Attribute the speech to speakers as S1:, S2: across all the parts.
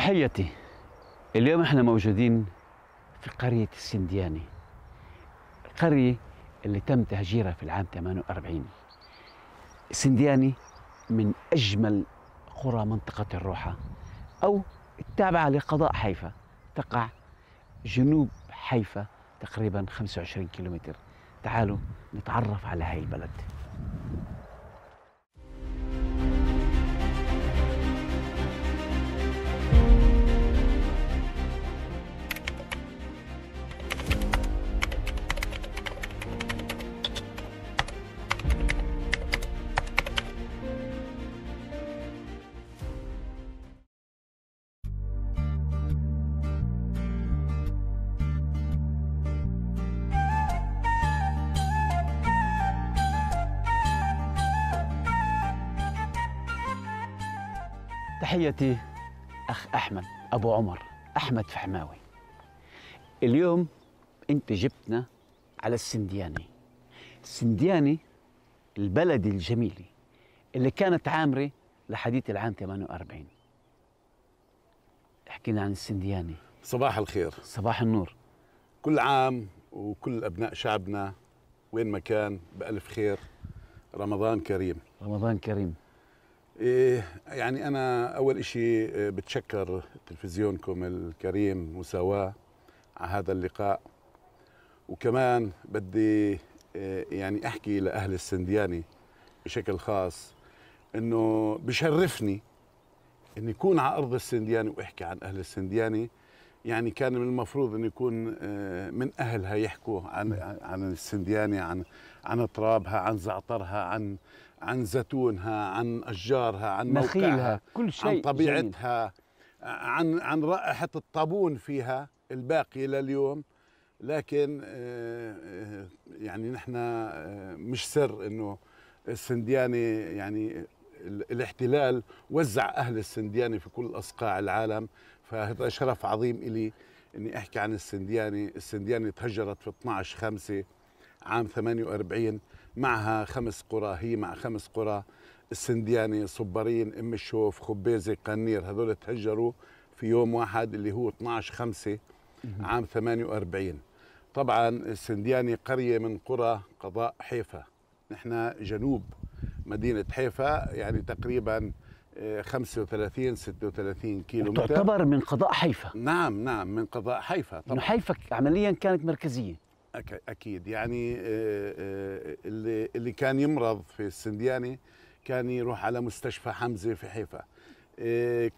S1: تحيتي اليوم احنا موجودين في قرية السندياني القرية اللي تم تهجيرها في العام 48 السندياني من أجمل قرى منطقة الروحة أو التابعة لقضاء حيفا تقع جنوب حيفا تقريبا 25 كيلومتر تعالوا نتعرف على هاي البلد تحيتي أخ أحمد أبو عمر أحمد فحماوي اليوم أنت جبتنا على السندياني السندياني البلد الجميلة اللي كانت عامرة لحديث العام 48 حكينا عن السندياني صباح الخير صباح النور
S2: كل عام وكل أبناء شعبنا وين ما كان بألف خير رمضان كريم
S1: رمضان كريم
S2: إيه يعني أنا أول شيء إيه، بتشكر تلفزيونكم الكريم مساواة على هذا اللقاء وكمان بدي إيه، يعني أحكي لأهل السندياني بشكل خاص إنه بشرفني إني يكون على أرض السندياني وأحكي عن أهل السندياني يعني كان من المفروض انه يكون إيه، من اهلها يحكوا عن عن السندياني عن عن ترابها عن زعترها عن عن زيتونها عن أشجارها عن نخيلها كل شيء عن طبيعتها جميل. عن عن رائحة الطابون فيها الباقي لليوم لكن آه، آه، يعني نحن آه، مش سر انه السندياني يعني الاحتلال وزع اهل السندياني في كل اصقاع العالم فهذا شرف عظيم الي اني احكي عن السندياني، السندياني تهجرت في 12 5 عام 48 معها خمس قرى هي مع خمس قرى السندياني صبرين ام الشوف خبيزه قنير هذول تهجروا في يوم واحد اللي هو 12 5 عام 48 طبعا السندياني قريه من قرى قضاء حيفا نحن جنوب مدينه حيفا يعني تقريبا 35 36 كيلو متر تعتبر
S1: من قضاء حيفا
S2: نعم نعم من قضاء حيفا طبعا حيفا
S1: عمليا كانت مركزيه
S2: اكيد يعني اللي اللي كان يمرض في السندياني كان يروح على مستشفى حمزه في حيفا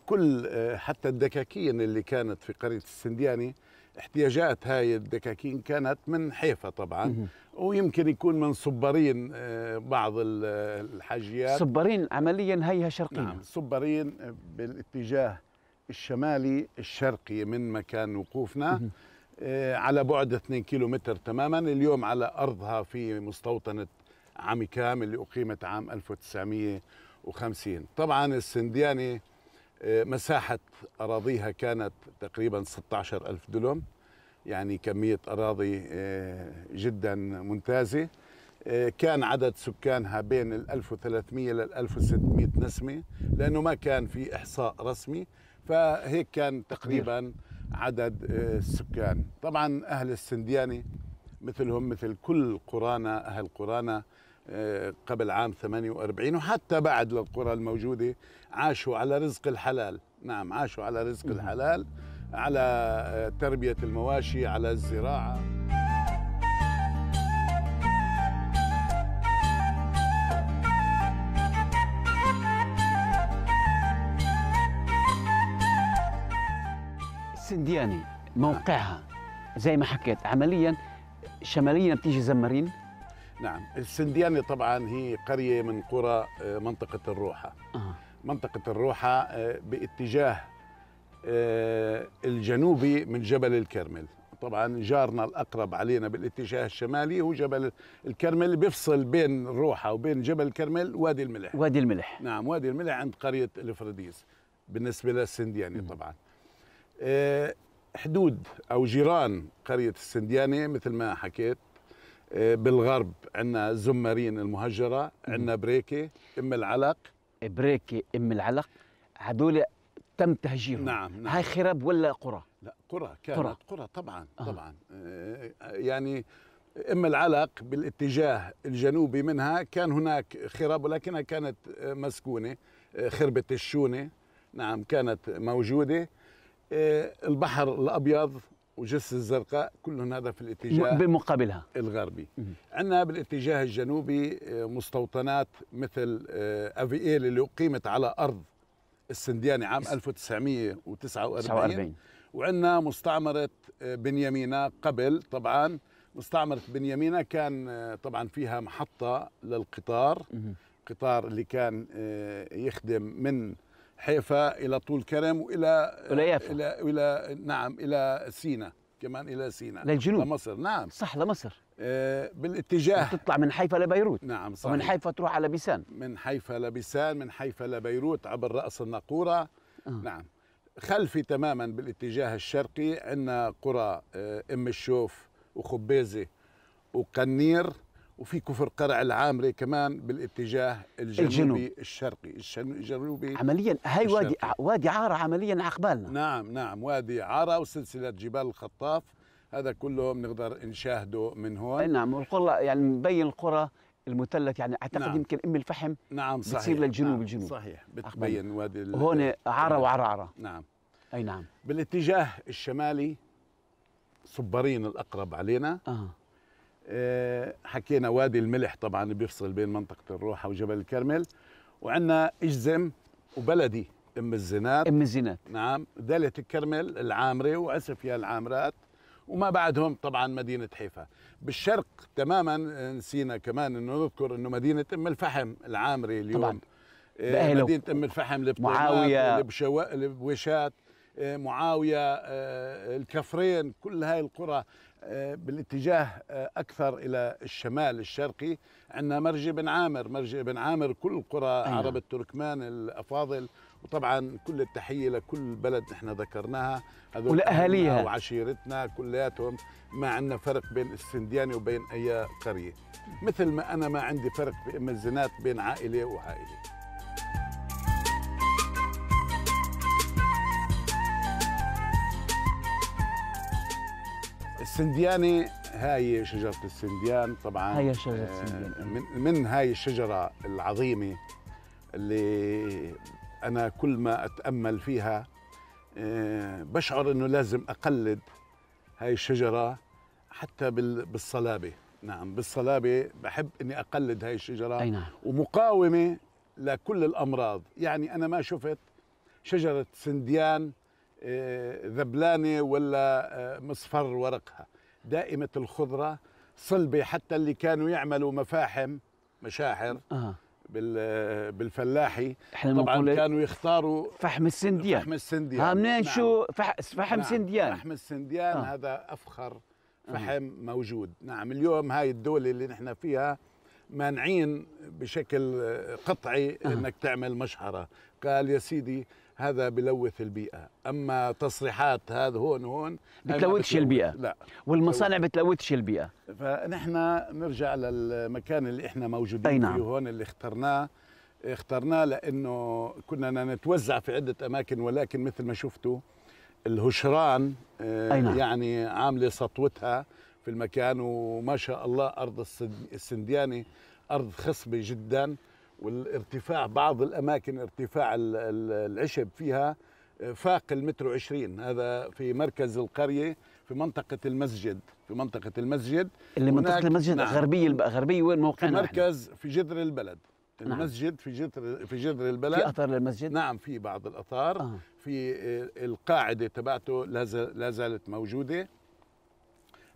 S2: كل حتى الدكاكين اللي كانت في قريه السندياني احتياجات هاي الدكاكين كانت من حيفا طبعا ويمكن يكون من صبارين بعض الحاجيات صبارين عمليا هيها شرقية نعم صبارين بالاتجاه الشمالي الشرقي من مكان وقوفنا آه، على بعد 2 كيلو متر تماما اليوم على أرضها في مستوطنة عميكام اللي أقيمت عام 1950 طبعا السندياني آه، مساحة أراضيها كانت تقريبا 16 ألف دلم يعني كمية أراضي آه، جدا ممتازة كان عدد سكانها بين ال 1300 لل 1600 نسمة لأنه ما كان في إحصاء رسمي فهيك كان تقريبا عدد آه، السكان طبعا أهل السندياني مثلهم مثل كل قرانا أهل قرانا آه، قبل عام 48 وحتى بعد للقرى الموجودة عاشوا على رزق الحلال نعم عاشوا على رزق الحلال على آه، تربية المواشي على الزراعة
S1: محسن دياني موقعها زي ما حكيت عمليا شماليا بتيجي زمرين
S2: نعم السندياني طبعا هي قرية من قرى آه، منطقة الروحة آه. منطقة الروحة باتجاه آه، الجنوبي من جبل الكرمل طبعا جارنا الأقرب علينا بالاتجاه الشمالي هو جبل الكرمل بيفصل بين الروحة وبين جبل الكرمل وادي الملح وادي الملح نعم وادي الملح عند قرية الفرديس بالنسبة للسندياني طبعا آه، حدود او جيران قريه السنديانه مثل ما حكيت آه، بالغرب عندنا زمارين المهجره عندنا بريكي ام العلق بريكي ام العلق هدول تم تهجيرهم نعم, نعم. هاي خرب ولا قرى لا قرى كانت قرى, قرى طبعا آه. طبعا آه، يعني ام العلق بالاتجاه الجنوبي منها كان هناك خراب ولكنها كانت مسكونه خربه الشونه نعم كانت موجوده آه، البحر الابيض وجس الزرقاء كلهم هذا في الاتجاه بمقابلها الغربي عندنا بالاتجاه الجنوبي آه، مستوطنات مثل آه، افيئيل اللي اقيمت على ارض السندياني عام 1949 وعندنا مستعمره بنيامينا قبل طبعا مستعمره بنيامينا كان طبعا فيها محطه للقطار قطار اللي كان يخدم من حيفا الى طول كرم والى الى يافا الى الى نعم الى سينا كمان الى سينا للجنوب لمصر نعم صح لمصر آه، بالاتجاه تطلع
S1: من حيفا لبيروت
S2: نعم صح ومن حيفا تروح على بيسان من حيفا لبيسان من حيفا لبيروت عبر راس الناقوره آه. نعم خلفي تماما بالاتجاه الشرقي عندنا قرى آه، ام الشوف وخبيزه وقنير وفي كفر قرع العامري كمان بالاتجاه الجنوبي الجنوب. الشرقي الجنوبي
S1: عمليا هاي وادي وادي عاره عمليا عقبالنا
S2: نعم نعم وادي عاره وسلسله جبال الخطاف هذا كله بنقدر نشاهده من هون نعم
S1: والقرى يعني مبين القرى المثلث يعني اعتقد نعم. يمكن ام الفحم نعم صحيح بتصير للجنوب نعم الجنوب صحيح بتبين وادي هون عاره نعم. وعرعره
S2: نعم اي نعم بالاتجاه الشمالي صبارين الاقرب علينا آه. آه، حكينا وادي الملح طبعا بيفصل بين منطقه الروحه وجبل الكرمل وعندنا اجزم وبلدي ام الزينات ام الزينات نعم دالة الكرمل العامره يا العامرات وما بعدهم طبعا مدينه حيفا بالشرق تماما نسينا كمان انه نذكر انه مدينه ام الفحم العامره اليوم طبعا.
S1: آه، مدينه
S2: ام الفحم معاويه البشوات آه، معاويه الكفرين كل هاي القرى بالاتجاه آه، اكثر الى الشمال الشرقي عندنا مرج بن عامر مرج بن عامر كل قرى أيوة. عرب التركمان الافاضل وطبعا كل التحيه لكل بلد نحن ذكرناها هذول ولاهاليها وعشيرتنا كلياتهم ما عندنا فرق بين السندياني وبين اي قريه مثل ما انا ما عندي فرق بامازينات بين عائله وعائله السنديانه هاي شجره السنديان طبعا هاي شجره السنديان آه، من, من هاي الشجره العظيمه اللي انا كل ما اتامل فيها آه، بشعر انه لازم اقلد هاي الشجره حتى بالصلابه نعم بالصلابه بحب اني اقلد هاي الشجره أي نعم. ومقاومه لكل الامراض يعني انا ما شفت شجره سنديان آه، ذبلانه ولا آه، مصفر ورقها دائمه الخضره صلبه حتى اللي كانوا يعملوا مفاحم مشاحر آه. بالفلاحي احنا طبعا إيه؟ كانوا يختاروا فحم السنديان فحم السنديان ها منين نعم. شو
S1: فح... فحم نعم. سنديان فحم
S2: السنديان آه. هذا افخر فحم آه. موجود نعم اليوم هاي الدوله اللي نحن فيها مانعين بشكل قطعي آه. انك تعمل مشحره قال يا سيدي هذا بلوث البيئه اما تصريحات هذا هون هون بتلوثش البيئه لا والمصانع بتلوثش البيئه فنحن نرجع للمكان اللي احنا موجودين نعم. فيه هون اللي اخترناه اخترناه لانه كنا نتوزع في عده اماكن ولكن مثل ما شفتوا الهشران آه، نعم. يعني عامله سطوتها في المكان وما شاء الله ارض السندياني ارض خصبه جدا والارتفاع بعض الأماكن ارتفاع العشب فيها آه، فاق المتر وعشرين هذا في مركز القرية في منطقة المسجد في منطقة المسجد اللي منطقة المسجد نعم غربية غربية وين موقعنا في مركز في جذر البلد نعم. المسجد في جذر في جذر البلد في اثار للمسجد نعم في بعض الاثار آه. في آه، القاعده تبعته لا زالت موجوده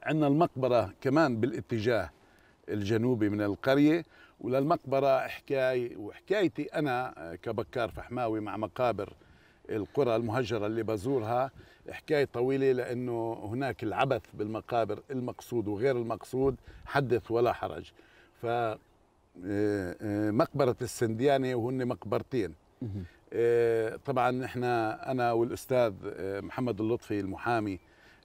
S2: عندنا المقبره كمان بالاتجاه الجنوبي من القريه وللمقبرة حكاية وحكايتي أنا كبكار فحماوي مع مقابر القرى المهجرة اللي بزورها حكاية طويلة لأنه هناك العبث بالمقابر المقصود وغير المقصود حدث ولا حرج ف آه، آه، مقبرة السندياني وهن مقبرتين آه، طبعا احنا انا والاستاذ محمد اللطفي المحامي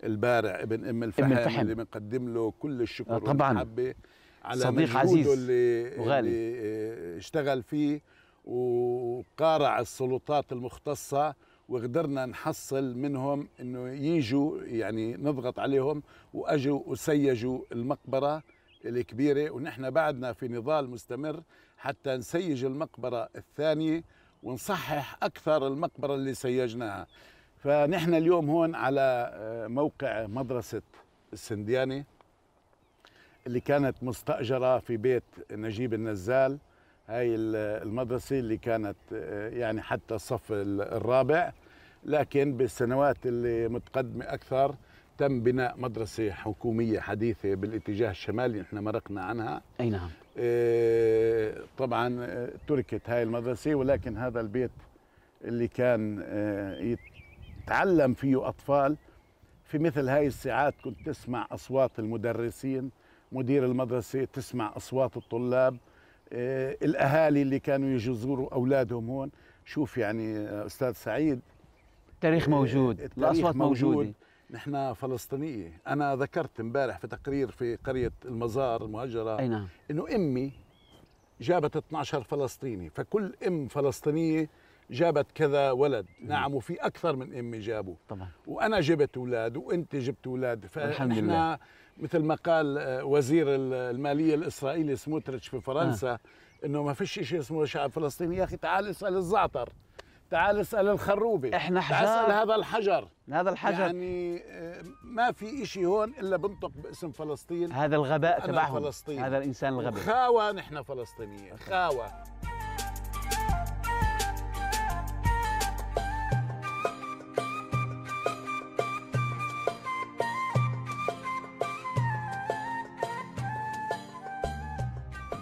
S2: البارع ابن ام الفحم, ابن الفحم. اللي بنقدم له كل الشكر طبعا والمحبه على صديق عزيز اللي, وغالي. اللي آه، اشتغل فيه وقارع السلطات المختصة وقدرنا نحصل منهم انه يجوا يعني نضغط عليهم واجوا وسيجوا المقبره الكبيره ونحن بعدنا في نضال مستمر حتى نسيج المقبره الثانيه ونصحح اكثر المقبره اللي سيجناها فنحن اليوم هون على آه، موقع مدرسه السندياني اللي كانت مستأجرة في بيت نجيب النزال هاي المدرسة اللي كانت آه، يعني حتى الصف الرابع لكن بالسنوات اللي متقدمة أكثر تم بناء مدرسة حكومية حديثة بالاتجاه الشمالي نحن مرقنا عنها أي نعم آه، طبعا آه، تركت هاي المدرسة ولكن هذا البيت اللي كان يتعلم فيه أطفال في مثل هاي الساعات كنت تسمع أصوات المدرسين مدير المدرسة تسمع أصوات الطلاب إيه، الأهالي اللي كانوا يجوا يزوروا أولادهم هون شوف يعني آه، أستاذ سعيد التاريخ إيه، موجود التاريخ الأصوات موجود. موجودة نحن فلسطينية أنا ذكرت امبارح في تقرير في قرية المزار المهجرة أي نعم. أنه أمي جابت 12 فلسطيني فكل أم فلسطينية جابت كذا ولد نعم, نعم، وفي اكثر من امي جابوا طبعا وانا جبت اولاد وانت جبت اولاد لله. مثل ما قال آه، وزير الماليه الاسرائيلي سموتريتش في فرنسا آه. انه ما فيش شيء اسمه شعب فلسطيني يا اخي تعال اسال الزعتر تعال اسال الخروبه احنا حجار تعال اسال هذا الحجر هذا الحجر يعني آه، ما في شيء هون الا بنطق باسم فلسطين هذا الغباء تبعهم فلسطين هذا الانسان الغبي خاوه نحن فلسطينيين خاوه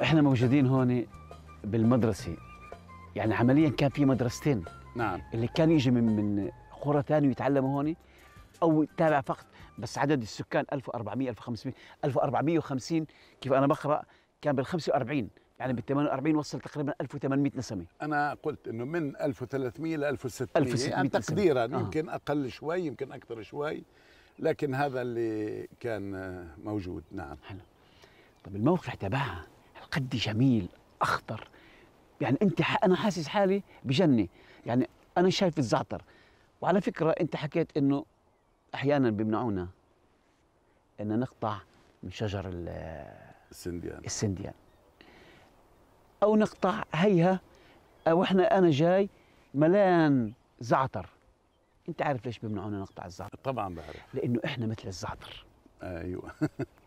S1: احنا موجودين هون بالمدرسه يعني عمليا كان في مدرستين نعم اللي كان يجي من من قرى ثانيه ويتعلموا هون او تابع فقط بس عدد السكان 1400 1500 1450 كيف انا بقرا كان بال
S2: 45 يعني بال 48 وصل
S1: تقريبا 1800 نسمه
S2: انا قلت انه من 1300 ل 1600 1600 يعني تقديرا آه. يمكن اقل شوي يمكن اكثر شوي لكن هذا اللي كان موجود نعم حلو طب الموقع تبعها
S1: قد جميل اخضر يعني انت انا حاسس حالي بجنه يعني انا شايف الزعتر وعلى فكره انت حكيت انه احيانا بيمنعونا ان نقطع من شجر السنديان السنديان او نقطع هيها او احنا انا جاي ملان زعتر انت عارف ليش بيمنعونا نقطع الزعتر طبعا بعرف لانه احنا مثل الزعتر ايوه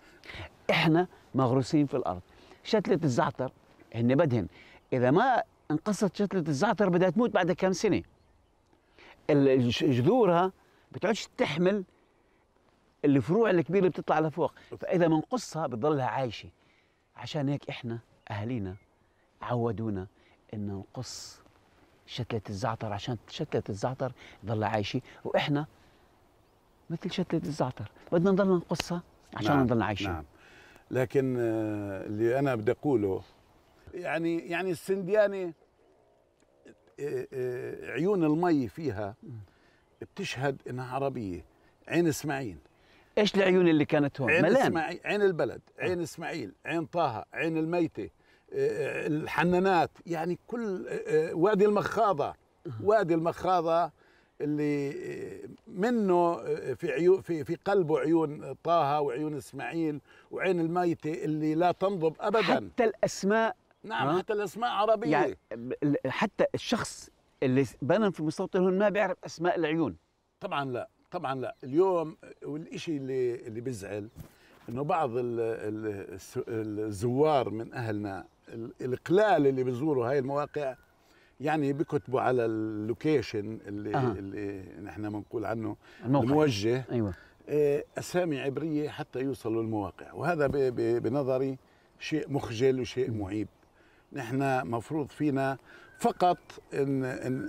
S1: احنا مغروسين في الارض شتله الزعتر هن بدهن اذا ما انقصت شتله الزعتر بدها تموت بعد كم سنه جذورها بتعودش تحمل الفروع الكبيره اللي بتطلع لفوق فاذا بنقصها بتضلها عايشه عشان هيك احنا اهالينا عودونا ان نقص شتلة الزعتر عشان شتلة الزعتر تضلها عايشة وإحنا مثل شتلة الزعتر
S2: بدنا نضل نقصها عشان نعم، نضل عايشين نعم. لكن آه، اللي انا بدي اقوله يعني يعني السنديانه آه، آه، عيون المي فيها بتشهد انها عربيه عين اسماعيل ايش العيون اللي كانت هون؟ عين ملان اسماعيل عين البلد، عين اسماعيل، عين طه، عين الميته، الحنانات، يعني كل وادي المخاضه، وادي المخاضه اللي آه، منه آه، في عيون في في قلبه عيون طه وعيون اسماعيل وعين الميتة اللي لا تنضب ابدا حتى الاسماء نعم حتى الاسماء عربيه يعني حتى الشخص اللي بنى في مستوطنه ما بيعرف اسماء العيون طبعا لا طبعا لا اليوم والشيء اللي اللي بزعل انه بعض الزوار من اهلنا القلال اللي بيزوروا هاي المواقع يعني بكتبوا على اللوكيشن اللي آه. اللي نحن بنقول عنه الموقع. الموجه ايوه آه، اسامي عبريه حتى يوصلوا المواقع وهذا بنظري شيء مخجل وشيء معيب نحن مفروض فينا فقط إن إن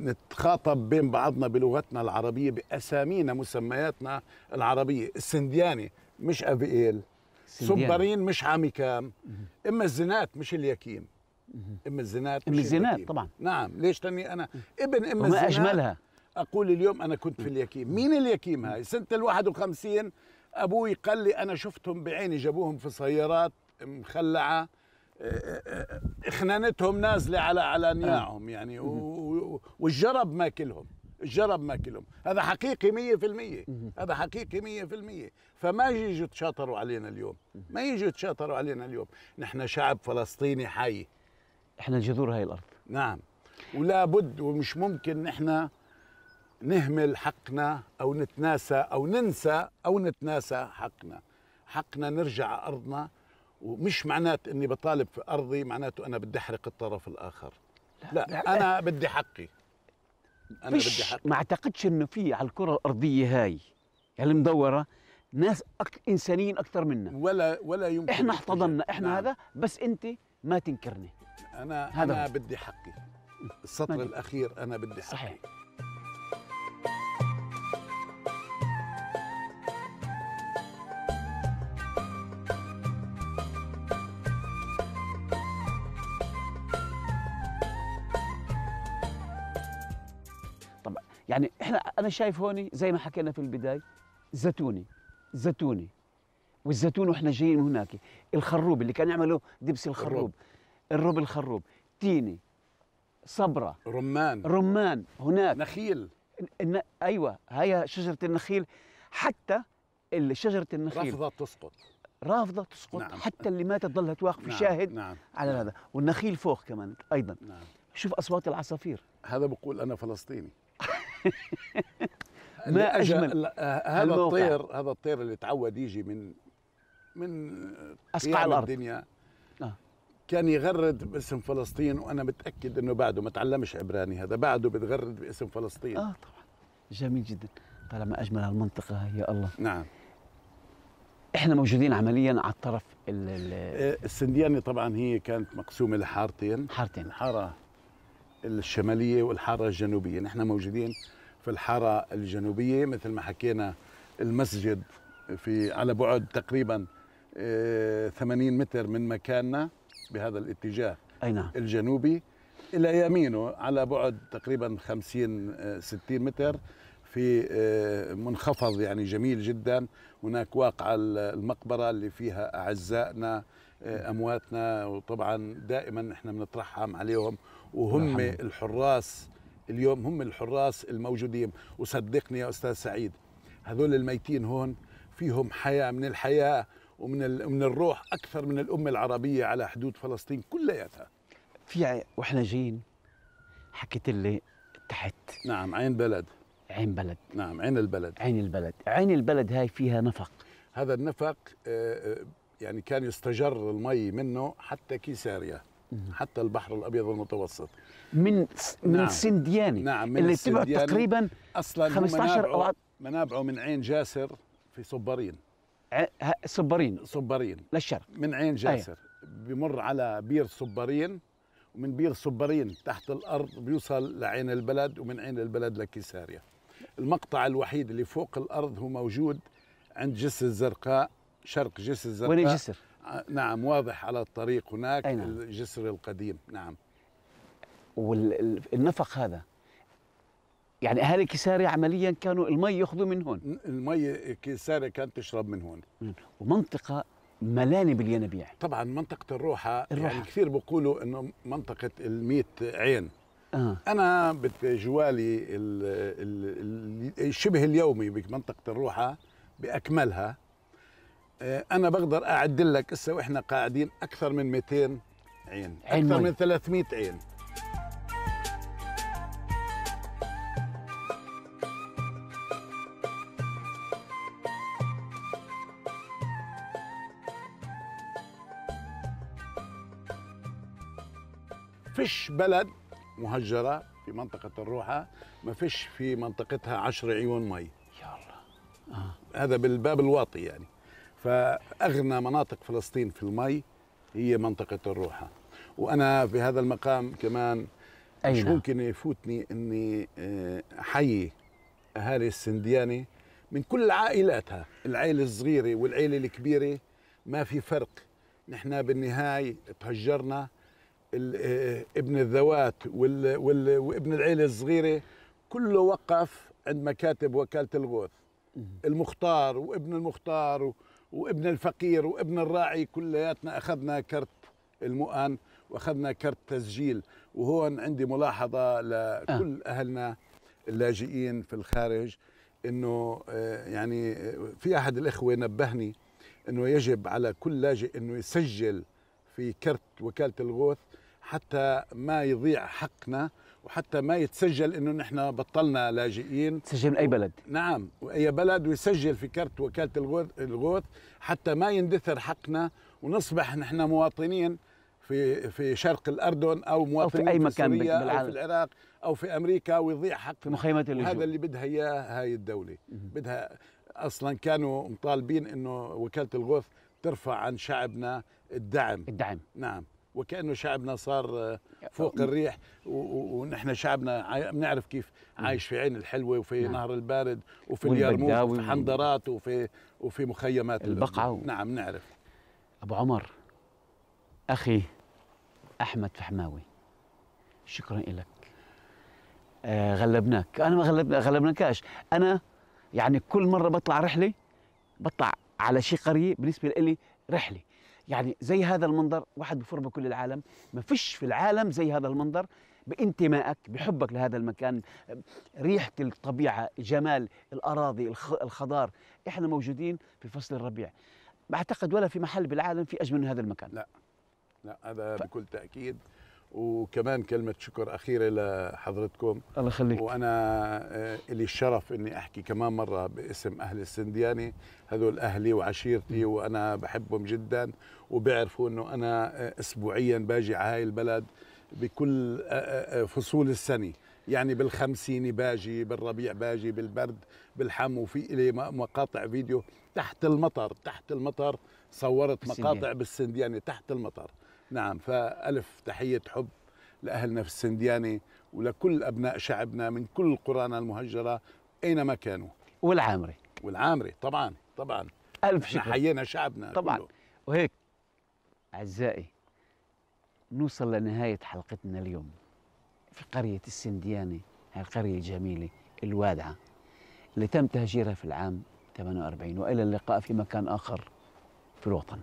S2: نتخاطب بين بعضنا بلغتنا العربيه باسامينا مسمياتنا العربيه السندياني مش افيل سندياني. صبرين مش كام اما الزنات مش اليكيم ام الزينات ام الزينات طبعا نعم ليش تاني انا ابن ام الزينات وما اجملها اقول اليوم انا كنت في اليكيم مين اليكيم هاي سنه ال51 ابوي قال لي انا شفتهم بعيني جابوهم في سيارات مخلعه آه، آه، آه، اخنانتهم نازله على على نياعهم يعني والجرب ماكلهم الجرب ماكلهم هذا حقيقي مية في المية هذا حقيقي مية في المية فما يجوا يتشاطروا علينا اليوم ما يجوا يتشاطروا علينا اليوم نحن شعب فلسطيني حي احنا جذور هاي الارض نعم ولا بد ومش ممكن احنا نهمل حقنا او نتناسى او ننسى او نتناسى حقنا حقنا نرجع ارضنا ومش معناته اني بطالب في ارضي معناته انا بدي احرق الطرف الاخر لا, لا, لا انا بدي حقي
S1: انا بدي حقي ما اعتقدش انه في على الكره الارضيه هاي يعني المدوره ناس أك... انسانيين اكثر منا ولا ولا يمكن احنا احتضنا احنا نعم. هذا بس انت ما تنكرني
S2: انا هذا انا هو. بدي حقي السطر مجد. الاخير انا بدي حقي صحيح
S1: يعني احنا انا شايف هون زي ما حكينا في البدايه زيتوني زيتوني والزيتون واحنا جايين هناك الخروب اللي كان يعملوا دبس الخروب الرب الخروب تيني صبرة رمان رمان هناك نخيل إن أيوة هي شجرة النخيل حتى شجرة النخيل رافضة تسقط رافضة تسقط نعم. حتى اللي ماتت ظلت واقف نعم. شاهد نعم. على نعم. هذا والنخيل فوق كمان أيضا نعم. شوف أصوات العصافير هذا بقول
S2: أنا فلسطيني ما أجمل آه، هذا الموقع. الطير هذا الطير اللي تعود يجي من من أسقع الأرض الدنيا آه. كان يغرد باسم فلسطين وانا متاكد انه بعده ما تعلمش عبراني هذا بعده بتغرد باسم فلسطين اه طبعا
S1: جميل جدا طالما اجمل هالمنطقه يا الله
S2: نعم احنا موجودين عمليا على الطرف الـ الـ آه، السندياني طبعا هي كانت مقسومه لحارتين حارتين الحاره الشماليه والحاره الجنوبيه نحن موجودين في الحاره الجنوبيه مثل ما حكينا المسجد في على بعد تقريبا 80 آه، متر من مكاننا بهذا الاتجاه أي نعم. الجنوبي إلى يمينه على بعد تقريبا 50 60 آه، متر في آه، منخفض يعني جميل جدا هناك واقع المقبرة اللي فيها أعزائنا آه، أمواتنا وطبعا دائما احنا بنترحم عليهم وهم الحراس اليوم هم الحراس الموجودين وصدقني يا أستاذ سعيد هذول الميتين هون فيهم حياة من الحياة ومن من الروح اكثر من الامه العربيه على حدود فلسطين كلياتها
S1: في واحنا جايين حكيت لي
S2: تحت نعم عين بلد عين بلد نعم عين البلد عين البلد عين البلد هاي فيها نفق هذا النفق آه، آه، يعني كان يستجر المي منه حتى كيساريا حتى البحر الابيض المتوسط من نعم. من نعم. نعم من اللي تبعد تقريبا اصلا 15 منابعه, منابعه من عين جاسر في صبارين صبرين صبرين للشرق من عين أيوة. جاسر أيه. بمر على بير صبرين ومن بير صبرين تحت الارض بيوصل لعين البلد ومن عين البلد لكيساريا المقطع الوحيد اللي فوق الارض هو موجود عند جسر الزرقاء شرق جسر الزرقاء وين الجسر؟ آه، نعم واضح على الطريق هناك أي نعم. الجسر القديم نعم
S1: والنفق هذا يعني اهالي كساري عمليا كانوا المي ياخذوا من هون المي كساري
S2: كانت تشرب من هون ومنطقه ملانه بالينابيع طبعا منطقه الروحه, يعني الروحة. يعني كثير بيقولوا انه منطقه ال عين آه. انا بجوالي الشبه اليومي بمنطقه الروحه باكملها آه، انا بقدر اعد لك هسه واحنا قاعدين اكثر من 200 عين اكثر من 300 عين فيش بلد مهجرة في منطقة الروحة ما فيش في منطقتها عشر عيون مي يا الله آه. هذا بالباب الواطي يعني فأغنى مناطق فلسطين في المي هي منطقة الروحة وأنا في هذا المقام كمان أين؟ مش نعم. ممكن يفوتني أني آه، أحيي أهالي السندياني من كل عائلاتها العيلة الصغيرة والعيلة الكبيرة ما في فرق نحن بالنهاية تهجرنا آه، آه، ابن الذوات وابن العيلة الصغيرة كله وقف عند مكاتب وكالة الغوث المختار وابن المختار وابن الفقير وابن الراعي كلياتنا أخذنا كرت المؤن واخذنا كرت تسجيل وهون عندي ملاحظه لكل آه. اهلنا اللاجئين في الخارج انه يعني في احد الاخوه نبهني انه يجب على كل لاجئ انه يسجل في كرت وكاله الغوث حتى ما يضيع حقنا وحتى ما يتسجل انه نحن بطلنا لاجئين تسجل من اي بلد نعم واي بلد ويسجل في كرت وكاله الغوث, الغوث حتى ما يندثر حقنا ونصبح نحن مواطنين في في شرق الاردن او مواطنين أو في اي في مكان سوريا بالعالم. او في العراق او في امريكا ويضيع حق مخيمات مخيمه اللجوء هذا اللي بدها اياه هاي الدوله بدها اصلا كانوا مطالبين انه وكاله الغوث ترفع عن شعبنا الدعم الدعم نعم وكانه شعبنا صار آه، فوق الريح ونحن شعبنا بنعرف كيف عايش في عين الحلوه وفي نعم. نهر البارد وفي اليرموك وفي حندرات وفي وفي مخيمات البقعه و... نعم نعرف
S1: ابو عمر اخي احمد فحماوي شكرا لك آه غلبناك انا ما غلب غلبناكش انا يعني كل مره بطلع رحله بطلع على شي قريه بالنسبه لي رحله يعني زي هذا المنظر واحد بفر بكل العالم ما فيش في العالم زي هذا المنظر بانتمائك بحبك لهذا المكان ريحة الطبيعة جمال الأراضي الخضار إحنا موجودين في فصل الربيع أعتقد ولا في محل بالعالم في أجمل من هذا المكان لا
S2: لا هذا ف... بكل تأكيد وكمان كلمة شكر أخيرة لحضرتكم الله يخليك وأنا آه، لي الشرف إني أحكي كمان مرة باسم أهل السندياني هذول أهلي وعشيرتي وأنا بحبهم جدا وبيعرفوا إنه أنا آه، أسبوعيا باجي على هاي البلد بكل آه، فصول السنة يعني بالخمسين باجي بالربيع باجي بالبرد بالحم وفي لي مقاطع فيديو تحت المطر تحت المطر صورت مقاطع بالسندياني تحت المطر نعم فألف تحية حب لأهلنا في السندياني ولكل أبناء شعبنا من كل قرانا المهجرة أينما كانوا والعامري والعامري طبعا طبعا ألف شكر حيينا شعبنا طبعا كله. وهيك أعزائي
S1: نوصل لنهاية حلقتنا اليوم في قرية السندياني هاي القرية الجميلة الوادعة اللي تم تهجيرها في العام 48 وإلى اللقاء في مكان آخر في الوطن